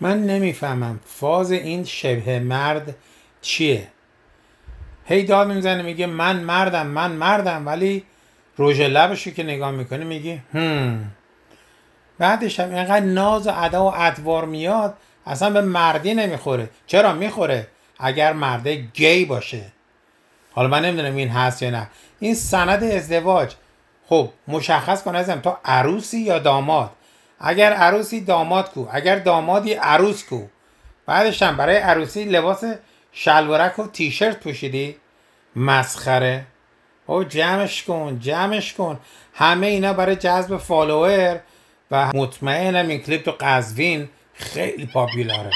من نمیفهمم فاز این شبه مرد چیه هی داد میزنه میگه من مردم من مردم ولی رژ لبشو که نگاه میکنه میگه هم بعدش هم اینقدر ناز و ادا و ادوار میاد اصلا به مردی نمیخوره چرا میخوره اگر مرده گی باشه حالا من نمیدونم این هست یا نه این سند ازدواج خب مشخص کن ازم تا عروسی یا داماد اگر عروسی داماد کو اگر دامادی عروس کو بعدش هم برای عروسی لباس شلوارک و تیشرت پوشیدی مسخره او جمعش کن جمعش کن همه اینا برای جذب فالوور و مطمئنم این کلیپ تو قزوین خیلی پاپیلاره